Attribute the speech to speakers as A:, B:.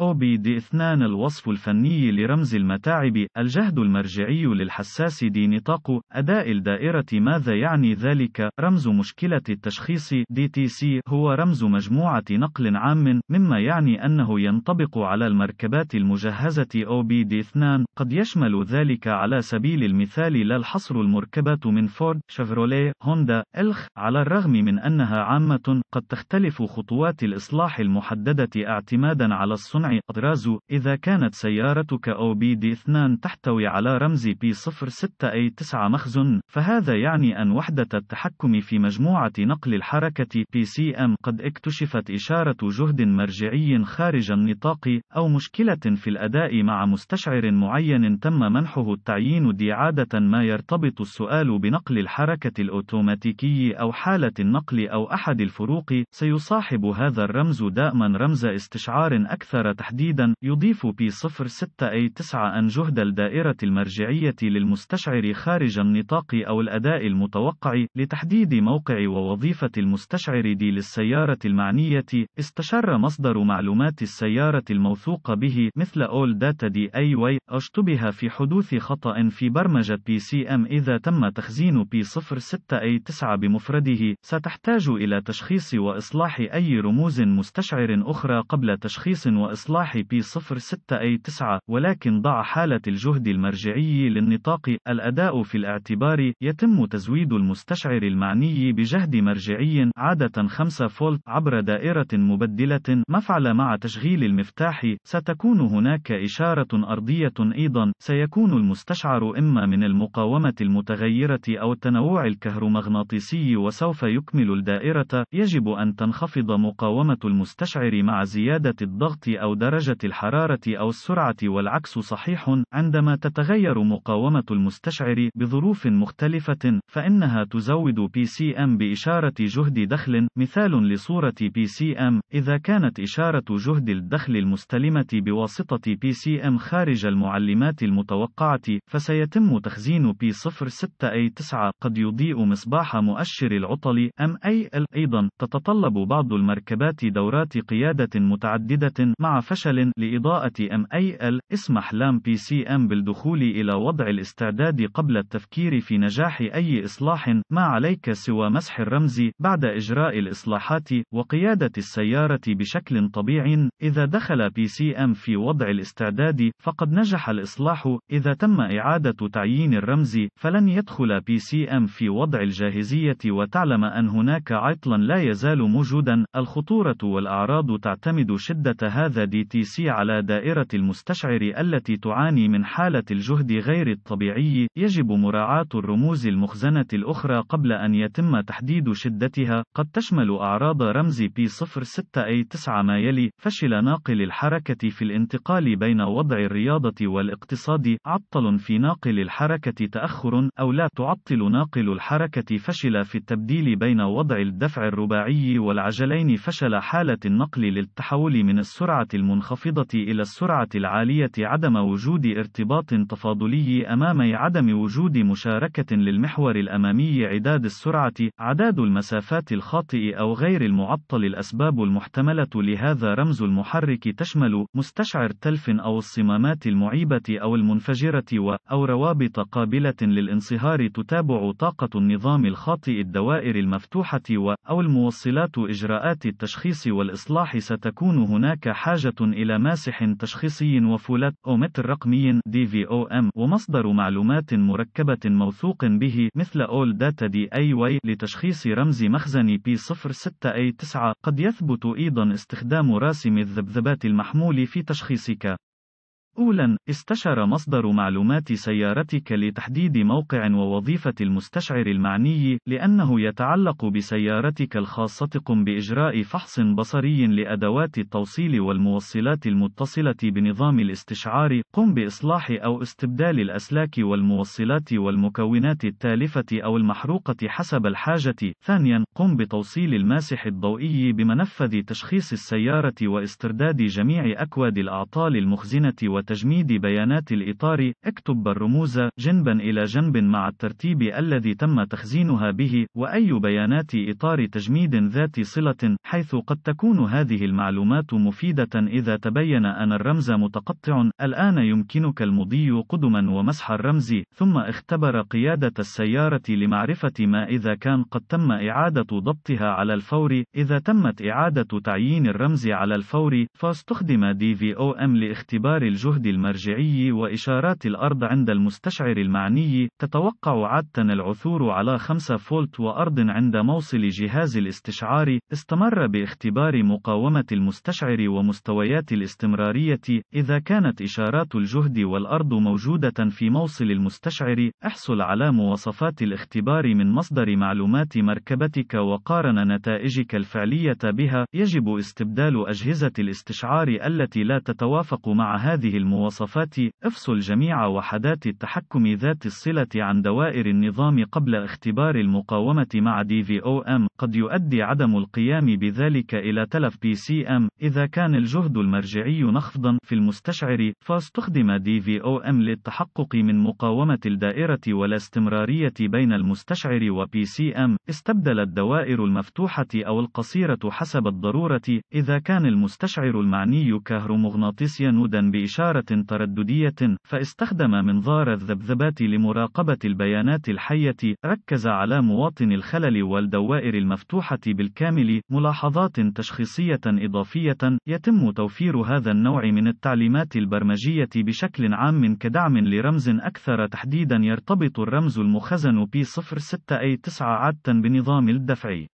A: OBD 2 الوصف الفني لرمز المتاعب الجهد المرجعي للحساس دي نطاق أداء الدائرة ماذا يعني ذلك رمز مشكلة التشخيص DTC هو رمز مجموعة نقل عام مما يعني أنه ينطبق على المركبات المجهزة OBD 2 قد يشمل ذلك على سبيل المثال لا الحصر المركبة من فورد شفروليه هوندا إلخ على الرغم من أنها عامة قد تختلف خطوات الإصلاح المحددة اعتمادا على الصنع العطراز إذا كانت سيارتك أو بي دي 2 تحتوي على رمز بي 06 أي 9 مخزن فهذا يعني أن وحدة التحكم في مجموعة نقل الحركة PCM قد اكتشفت إشارة جهد مرجعي خارج النطاق أو مشكلة في الأداء مع مستشعر معين تم منحه التعيين دي عادة ما يرتبط السؤال بنقل الحركة الأوتوماتيكي أو حالة النقل أو أحد الفروق سيصاحب هذا الرمز دائما رمز استشعار أكثر تحديدا يضيف بي 9 أن جهد الدائرة المرجعية للمستشعر خارج النطاق أو الأداء المتوقع لتحديد موقع ووظيفة المستشعر دي للسيارة المعنية استشر مصدر معلومات السيارة الموثوق به مثل أول داتا دي أي واي اشتبه في حدوث خطأ في برمجة بي سي ام إذا تم تخزين بي 06A9 بمفرده ستحتاج إلى تشخيص وإصلاح أي رموز مستشعر أخرى قبل تشخيص وإصلاح إصلاح p 06 P06A9 ولكن ضع حالة الجهد المرجعي للنطاق الأداء في الاعتبار يتم تزويد المستشعر المعني بجهد مرجعي عادة 5 فولت عبر دائرة مبدلة مفعل مع تشغيل المفتاح ستكون هناك إشارة أرضية أيضا سيكون المستشعر إما من المقاومة المتغيرة أو التنوع الكهرومغناطيسي وسوف يكمل الدائرة يجب أن تنخفض مقاومة المستشعر مع زيادة الضغط أو أو درجة الحرارة أو السرعة والعكس صحيح عندما تتغير مقاومة المستشعر بظروف مختلفة فإنها تزود PCM بإشارة جهد دخل مثال لصورة PCM إذا كانت إشارة جهد الدخل المستلمة بواسطة PCM خارج المعلمات المتوقعة فسيتم تخزين P06A9 قد يضيء مصباح مؤشر العطل MAL أيضا تتطلب بعض المركبات دورات قيادة متعددة مع فشل لإضاءة أم أي ال اسمح لام بي سي أم بالدخول إلى وضع الاستعداد قبل التفكير في نجاح أي إصلاح ما عليك سوى مسح الرمز بعد إجراء الإصلاحات وقيادة السيارة بشكل طبيعي إذا دخل بي سي أم في وضع الاستعداد فقد نجح الإصلاح إذا تم إعادة تعيين الرمز فلن يدخل بي سي أم في وضع الجاهزية وتعلم أن هناك عطلا لا يزال موجودا الخطورة والأعراض تعتمد شدة هذا دي تي سي على دائرة المستشعر التي تعاني من حالة الجهد غير الطبيعي، يجب مراعاة الرموز المخزنة الأخرى قبل أن يتم تحديد شدتها، قد تشمل أعراض رمز P06A9 ما يلي: فشل ناقل الحركة في الانتقال بين وضع الرياضة والاقتصاد، عطل في ناقل الحركة تأخر أو لا تعطل ناقل الحركة فشل في التبديل بين وضع الدفع الرباعي والعجلين فشل حالة النقل للتحول من السرعة المنخفضة إلى السرعة العالية عدم وجود ارتباط تفاضلي أمام عدم وجود مشاركة للمحور الأمامي عداد السرعة، عداد المسافات الخاطئ أو غير المعطل الأسباب المحتملة لهذا رمز المحرك تشمل مستشعر تلف أو الصمامات المعيبة أو المنفجرة و أو روابط قابلة للانصهار تتابع طاقة النظام الخاطئ الدوائر المفتوحة و أو الموصلات إجراءات التشخيص والإصلاح ستكون هناك حاجة بحاجة إلى ماسح تشخيصي وفولات أومتر رقمي DVOM ومصدر معلومات مركبة موثوق به مثل أول داتا دي أي واي لتشخيص رمز مخزن P06A9 قد يثبت أيضا استخدام راسم الذبذبات المحمول في تشخيصك أولاً، استشر مصدر معلومات سيارتك لتحديد موقع ووظيفة المستشعر المعني، لأنه يتعلق بسيارتك الخاصة قم بإجراء فحص بصري لأدوات التوصيل والموصلات المتصلة بنظام الاستشعار، قم بإصلاح أو استبدال الأسلاك والموصلات والمكونات التالفة أو المحروقة حسب الحاجة. ثانياً، قم بتوصيل الماسح الضوئي بمنفذ تشخيص السيارة واسترداد جميع أكواد الأعطال المخزنة وتجميد بيانات الإطار، اكتب الرموز جنبا إلى جنب مع الترتيب الذي تم تخزينها به، وأي بيانات إطار تجميد ذات صلة، حيث قد تكون هذه المعلومات مفيدة إذا تبين أن الرمز متقطع، الآن يمكنك المضي قدما ومسح الرمز، ثم اختبر قيادة السيارة لمعرفة ما إذا كان قد تم إعادة ضبطها على الفور، إذا تمت إعادة تعيين الرمز على الفور، فاستخدم DVOM لاختبار الجهد الجهد المرجعي وإشارات الأرض عند المستشعر المعني، تتوقع عادة العثور على 5 فولت وأرض عند موصل جهاز الاستشعار. استمر باختبار مقاومة المستشعر ومستويات الاستمرارية. إذا كانت إشارات الجهد والأرض موجودة في موصل المستشعر، احصل على مواصفات الاختبار من مصدر معلومات مركبتك وقارن نتائجك الفعلية بها. يجب استبدال أجهزة الاستشعار التي لا تتوافق مع هذه المواصفات افصل جميع وحدات التحكم ذات الصلة عن دوائر النظام قبل اختبار المقاومة مع DVOM قد يؤدي عدم القيام بذلك إلى تلف PCM إذا كان الجهد المرجعي نخفضا في المستشعر فاستخدم DVOM للتحقق من مقاومة الدائرة والاستمرارية بين المستشعر و PCM استبدل الدوائر المفتوحة أو القصيرة حسب الضرورة إذا كان المستشعر المعني كهرومغناطيسيا نودا بإشارة إشارة ترددية، فاستخدم منظار الذبذبات لمراقبة البيانات الحية، ركز على مواطن الخلل والدوائر المفتوحة بالكامل، ملاحظات تشخيصية إضافية، يتم توفير هذا النوع من التعليمات البرمجية بشكل عام كدعم لرمز أكثر تحديدا يرتبط الرمز المخزن p 06 a 9 عادة بنظام الدفع.